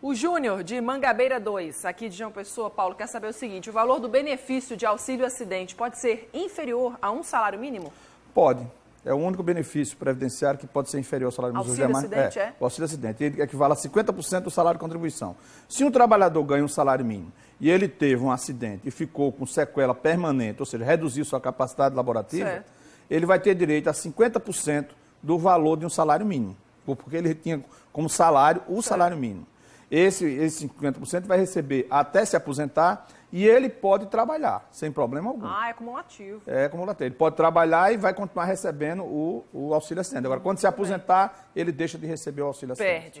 O Júnior, de Mangabeira 2, aqui de João Pessoa, Paulo, quer saber o seguinte: o valor do benefício de auxílio acidente pode ser inferior a um salário mínimo? Pode. É o único benefício previdenciário que pode ser inferior ao salário mínimo. Auxílio acidente, é, é? O auxílio acidente. Ele equivale a 50% do salário de contribuição. Se um trabalhador ganha um salário mínimo e ele teve um acidente e ficou com sequela permanente, ou seja, reduziu sua capacidade laborativa, certo. ele vai ter direito a 50% do valor de um salário mínimo. Porque ele tinha como salário o certo. salário mínimo. Esse, esse 50% vai receber até se aposentar e ele pode trabalhar, sem problema algum. Ah, é acumulativo. É acumulativo. Ele pode trabalhar e vai continuar recebendo o, o auxílio assinante. Agora, quando se aposentar, ele deixa de receber o auxílio assinante. Perde.